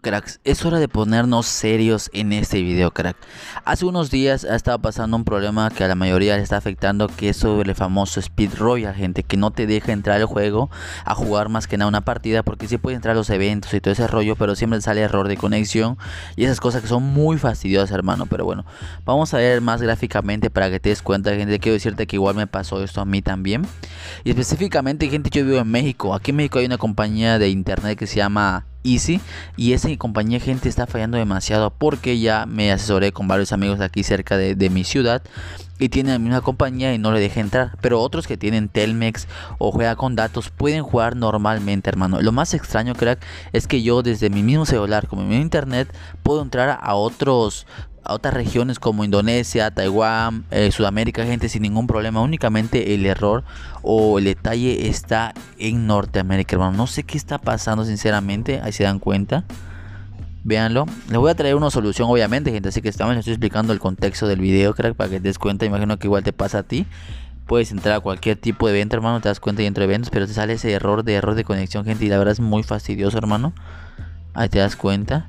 Cracks, es hora de ponernos serios en este video, crack. Hace unos días ha estado pasando un problema que a la mayoría le está afectando, que es sobre el famoso Speed Royal, gente, que no te deja entrar al juego a jugar más que nada una partida, porque sí puede entrar a los eventos y todo ese rollo, pero siempre sale error de conexión y esas cosas que son muy fastidiosas, hermano. Pero bueno, vamos a ver más gráficamente para que te des cuenta, gente. Quiero decirte que igual me pasó esto a mí también. Y específicamente, gente, yo vivo en México. Aquí en México hay una compañía de internet que se llama Easy y esa compañía gente está fallando demasiado porque ya me asesoré con varios amigos aquí cerca de, mi ciudad y tienen la misma compañía y no le dejé entrar. Pero otros que tienen Telmex o juega con datos pueden jugar normalmente, hermano. Lo más extraño, crack, es que yo desde mi mismo celular, con mi mismo internet, puedo entrar a otros a otras regiones como Indonesia, Taiwán, eh, Sudamérica, gente sin ningún problema. Únicamente el error o el detalle está en Norteamérica, hermano. No sé qué está pasando, sinceramente. Ahí se dan cuenta. Véanlo. Les voy a traer una solución, obviamente, gente. Así que estamos, les estoy explicando el contexto del video, crack, para que te des cuenta. Imagino que igual te pasa a ti. Puedes entrar a cualquier tipo de evento, hermano. Te das cuenta dentro de eventos, pero te sale ese error de error de conexión, gente. Y la verdad es muy fastidioso, hermano. Ahí te das cuenta.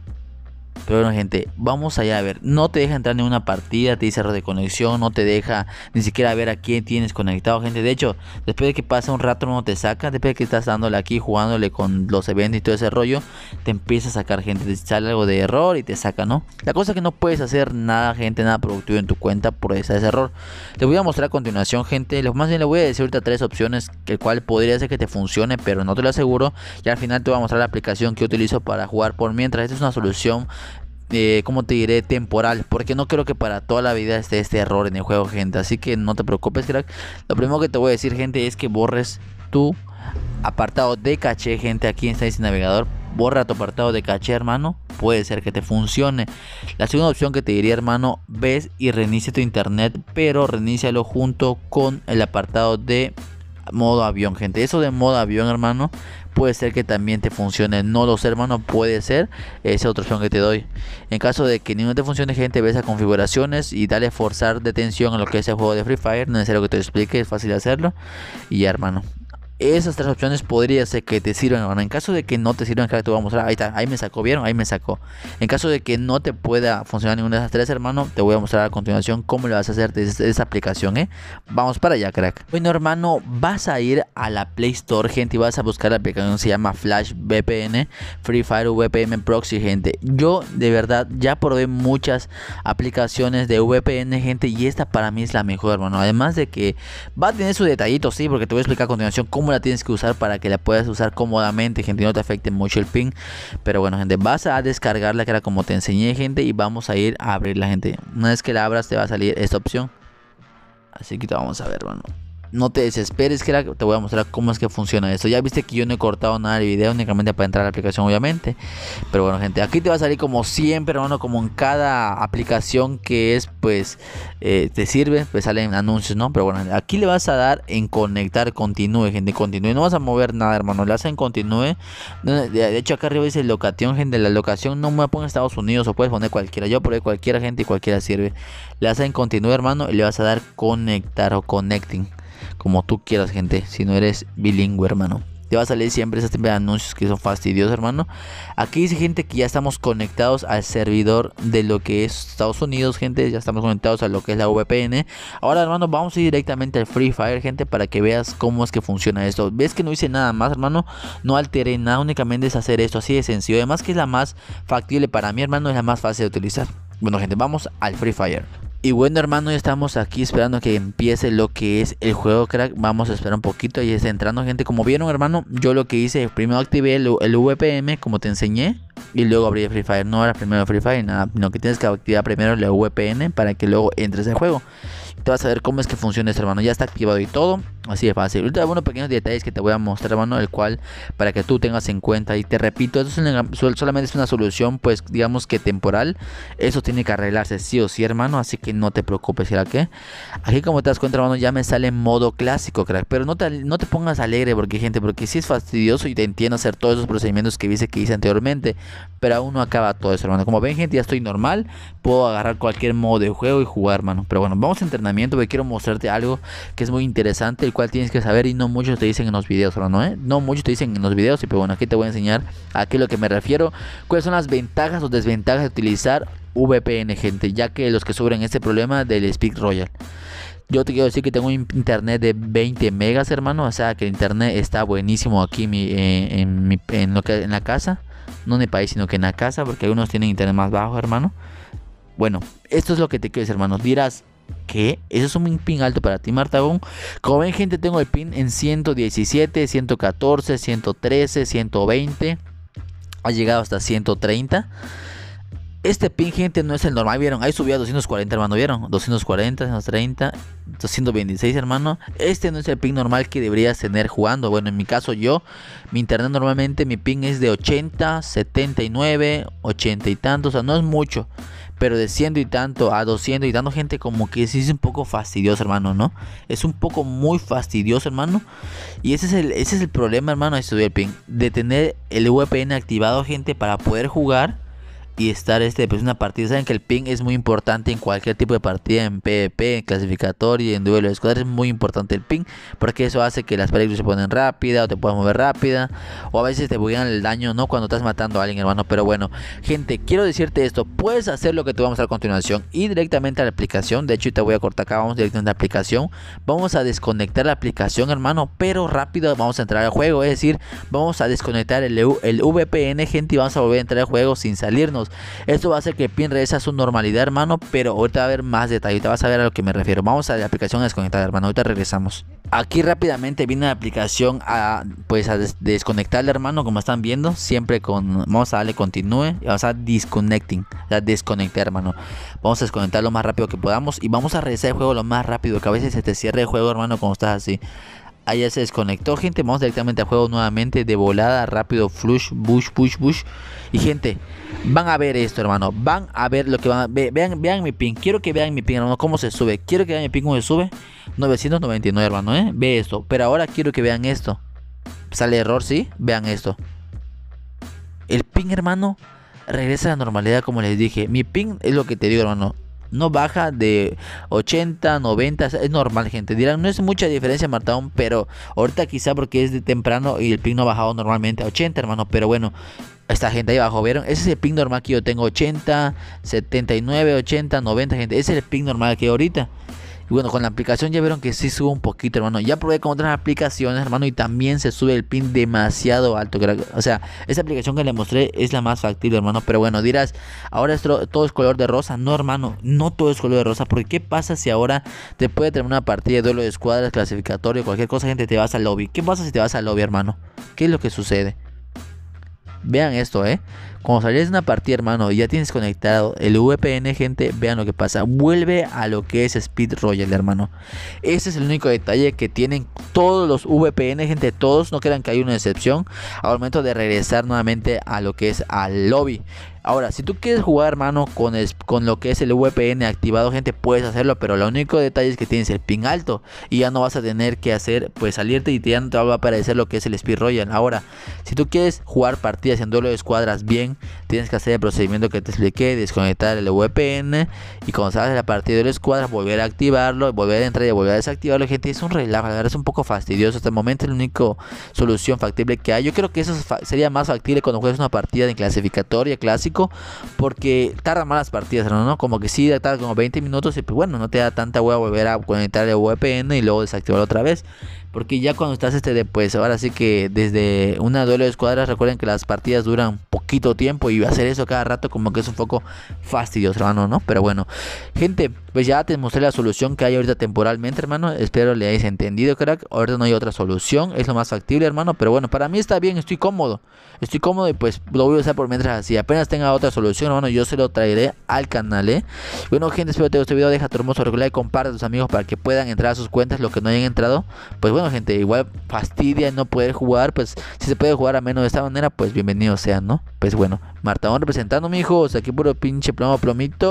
Pero bueno, gente, vamos allá a ver. No te deja entrar en una partida, te dice error de conexión, no te deja ni siquiera ver a quién tienes conectado, gente. De hecho, después de que pasa un rato no te saca, después de que estás dándole aquí, jugándole con los eventos y todo ese rollo, te empieza a sacar, gente. Te sale algo de error y te saca, ¿no? La cosa es que no puedes hacer nada, gente, nada productivo en tu cuenta por ese, ese error. Te voy a mostrar a continuación, gente. lo Más bien le voy a decir tres opciones, el cual podría ser que te funcione, pero no te lo aseguro. Y al final te voy a mostrar la aplicación que utilizo para jugar por mientras. Esta es una solución eh, como te diré, temporal. Porque no creo que para toda la vida esté este error en el juego, gente. Así que no te preocupes, crack. Lo primero que te voy a decir, gente, es que borres tu apartado de caché, gente. Aquí en ese navegador, borra tu apartado de caché, hermano. Puede ser que te funcione. La segunda opción que te diría, hermano, ves y reinicia tu internet, pero reinícialo junto con el apartado de modo avión, gente. Eso de modo avión, hermano, puede ser que también te funcione. No lo sé hermano puede ser esa otra opción que te doy. En caso de que ninguno te funcione, gente, Ve a configuraciones y dale forzar detención a lo que es el juego de Free Fire. No es necesario que te explique, es fácil hacerlo. Y ya, hermano, esas tres opciones podría ser que te sirvan. en caso de que no te sirvan, crack te voy a mostrar. Ahí está, ahí me sacó, ¿vieron? Ahí me sacó. En caso de que no te pueda funcionar ninguna de esas tres, hermano, te voy a mostrar a continuación cómo lo vas a hacer desde esa aplicación, ¿eh? Vamos para allá, crack. Bueno, hermano, vas a ir a la Play Store, gente, y vas a buscar la aplicación se llama Flash VPN, Free Fire VPN Proxy, gente. Yo, de verdad, ya probé muchas aplicaciones de VPN, gente, y esta para mí es la mejor, hermano. Además de que va a tener su detallito, sí, porque te voy a explicar a continuación cómo la tienes que usar para que la puedas usar cómodamente, gente, no te afecte mucho el pin. Pero bueno, gente, vas a descargarla que era como te enseñé, gente, y vamos a ir a abrirla, gente. Una vez que la abras te va a salir esta opción. Así que vamos a ver, bueno. No te desesperes, que Te voy a mostrar cómo es que funciona esto. Ya viste que yo no he cortado nada del video, únicamente para entrar a la aplicación, obviamente. Pero bueno, gente, aquí te va a salir como siempre, hermano, como en cada aplicación que es, pues, eh, te sirve, pues salen anuncios, ¿no? Pero bueno, aquí le vas a dar en conectar, continúe, gente, continúe. No vas a mover nada, hermano. Le hacen continúe. De hecho, acá arriba dice locación, gente. La locación no me pone Estados Unidos o puedes poner cualquiera. Yo probé cualquiera, gente, y cualquiera sirve. Le hacen continúe, hermano, y le vas a dar conectar o connecting como tú quieras, gente. Si no eres bilingüe, hermano. Te va a salir siempre de anuncios que son fastidiosos, hermano. Aquí dice gente que ya estamos conectados al servidor de lo que es Estados Unidos, gente. Ya estamos conectados a lo que es la VPN. Ahora, hermano, vamos a ir directamente al Free Fire, gente, para que veas cómo es que funciona esto. Ves que no hice nada más, hermano. No alteré nada, únicamente es hacer esto así de sencillo. Además que es la más factible para mí, hermano. Es la más fácil de utilizar. Bueno, gente, vamos al Free Fire. Y bueno hermano, ya estamos aquí esperando que empiece lo que es el juego crack. Vamos a esperar un poquito y está entrando gente. Como vieron hermano, yo lo que hice, primero activé el, VPN como te enseñé. Y luego abrí Free Fire. No era primero Free Fire, nada. Sino que tienes que activar primero el VPN para que luego entres al juego. te vas a ver cómo es que funciona esto hermano. Ya está activado y todo. Así de fácil. Ahorita algunos pequeños detalles que te voy a mostrar, hermano el cual para que tú tengas en cuenta. Y te repito, eso es solamente es una solución, pues digamos que temporal. Eso tiene que arreglarse sí o sí, hermano. Así que no te preocupes, ¿será que? Aquí como te das cuenta, hermano, ya me sale en modo clásico, crack. Pero no te, no te pongas alegre, porque gente, porque si es fastidioso y te entiendo hacer todos esos procedimientos que hice, que hice anteriormente. Pero aún no acaba todo eso, hermano. Como ven, gente, ya estoy normal. Puedo agarrar cualquier modo de juego y jugar, hermano. Pero bueno, vamos a entrenamiento, porque quiero mostrarte algo que es muy interesante cual tienes que saber y no muchos te dicen en los videos, ¿no? ¿eh? No muchos te dicen en los videos, pero pues bueno, aquí te voy a enseñar a qué es lo que me refiero, cuáles son las ventajas o desventajas de utilizar VPN, gente, ya que los que sufren este problema del Speak Royal. Yo te quiero decir que tengo un internet de 20 megas, hermano. O sea, que el internet está buenísimo aquí en, eh, lo que, en la casa. No en el país, sino que en la casa, porque algunos tienen internet más bajo, hermano. Bueno, esto es lo que te quieres, hermano. Dirás, que eso es un pin alto para ti, Martagón. Como ven, gente, tengo el pin en 117, 114, 113, 120. Ha llegado hasta 130. Este pin, gente, no es el normal, ¿vieron? Ahí subía 240, hermano, ¿vieron? 240, 230, 226, hermano. Este no es el pin normal que deberías tener jugando. Bueno, en mi caso yo, mi internet normalmente, mi pin es de 80, 79, 80 y tanto. O sea, no es mucho. Pero de 100 y tanto a 200 y tanto, gente, como que sí es un poco fastidioso, hermano, ¿no? Es un poco muy fastidioso, hermano. Y ese es el, ese es el problema, hermano, ahí subió el pin. De tener el VPN activado, gente, para poder jugar y estar este, pues una partida. Saben que el ping es muy importante en cualquier tipo de partida, en PvP, en clasificatorio, en duelo de escuadras, es muy importante el ping, porque eso hace que las películas se ponen rápida o te puedas mover rápida, o a veces te buguean el daño, ¿no? Cuando estás matando a alguien, hermano. Pero bueno, gente, quiero decirte esto, puedes hacer lo que te vamos a, a continuación y directamente a la aplicación, de hecho te voy a cortar acá, vamos directamente a la aplicación, vamos a desconectar la aplicación, hermano, pero rápido vamos a entrar al juego, es decir, vamos a desconectar el, el VPN, gente, y vamos a volver a entrar al juego sin salirnos esto va a hacer que PIN regrese a su normalidad, hermano. Pero ahorita va a haber más detalle. vas a ver a lo que me refiero. Vamos a la aplicación a desconectar, hermano. Ahorita regresamos. Aquí rápidamente viene la aplicación a pues a desconectarle, hermano. Como están viendo, siempre con. Vamos a darle continúe. Y vamos a disconnecting. La desconectar, hermano. Vamos a desconectar lo más rápido que podamos. Y vamos a regresar el juego lo más rápido. Que a veces se te cierre el juego, hermano, Como estás así. Allá se desconectó, gente. Vamos directamente a juego nuevamente. De volada, rápido, flush, bush, bush bush Y gente, van a ver esto, hermano. Van a ver lo que van a ver. Vean, vean mi ping. Quiero que vean mi ping, hermano. Cómo se sube. Quiero que vean mi ping cómo se sube. 999, hermano, ¿eh? Ve esto. Pero ahora quiero que vean esto. Sale error, sí. Vean esto. El ping, hermano, regresa a la normalidad, como les dije. Mi ping es lo que te digo, hermano no baja de 80, 90, es normal, gente. Dirán, no es mucha diferencia Martaón, pero ahorita quizá porque es de temprano y el ping no ha bajado normalmente a 80, hermano, pero bueno, esta gente ahí abajo, ¿vieron? Ese es el ping normal que yo tengo, 80, 79, 80, 90, gente. Ese es el ping normal que ahorita. Y bueno, con la aplicación ya vieron que sí sube un poquito, hermano. Ya probé con otras aplicaciones, hermano, y también se sube el pin demasiado alto. O sea, esa aplicación que le mostré es la más factible, hermano. Pero bueno, dirás, ahora todo es color de rosa. No, hermano, no todo es color de rosa. Porque ¿qué pasa si ahora te puede terminar una partida de duelo de escuadras, clasificatorio, cualquier cosa, gente, te vas al lobby? ¿Qué pasa si te vas al lobby, hermano? ¿Qué es lo que sucede? Vean esto, ¿eh? Cuando salieras de una partida, hermano, y ya tienes conectado el VPN, gente, vean lo que pasa. Vuelve a lo que es Speed Royal, hermano. Ese es el único detalle que tienen todos los VPN, gente, todos, no crean que hay una excepción al momento de regresar nuevamente a lo que es al lobby. Ahora, si tú quieres jugar, hermano, con, con lo que es el VPN activado, gente, puedes hacerlo, pero lo único detalle es que tienes el ping alto y ya no vas a tener que hacer, pues salirte y ya no te va a aparecer lo que es el Speed Royal. Ahora, si tú quieres jugar partidas en duelo de escuadras bien, tienes que hacer el procedimiento que te expliqué, desconectar el VPN y cuando salgas de la partida de la escuadra, volver a activarlo, volver a entrar y volver a desactivarlo. Gente, es un relajo, la verdad es un poco fastidioso. Hasta el momento es la única solución factible que hay. Yo creo que eso sería más factible cuando juegas una partida en clasificatoria, clásico, porque tarda más las partidas, ¿no? Como que sí, tarda como 20 minutos y pues bueno, no te da tanta hueá volver a conectar el VPN y luego desactivarlo otra vez. Porque ya cuando estás este de pues ahora sí que desde una duelo de escuadras, recuerden que las partidas duran poquito tiempo y hacer eso cada rato como que es un poco fastidioso, hermano, ¿no? Pero bueno, gente, pues ya te mostré la solución que hay ahorita temporalmente, hermano. Espero le hayáis entendido, crack. Ahorita no hay otra solución, es lo más factible, hermano. Pero bueno, para mí está bien, estoy cómodo. Estoy cómodo y pues lo voy a usar por mientras así. Apenas tenga otra solución, hermano, yo se lo traeré al canal, ¿eh? Bueno, gente, espero que te gustado este video. Deja tu hermoso regular y comparte a tus amigos para que puedan entrar a sus cuentas. Los que no hayan entrado, pues bueno, gente, igual fastidia no poder jugar. Pues si se puede jugar a menos de esta manera, pues bienvenido sea, ¿no? Pues bueno, Marta, vamos representando, sea, Aquí puro pinche plomo, plomito.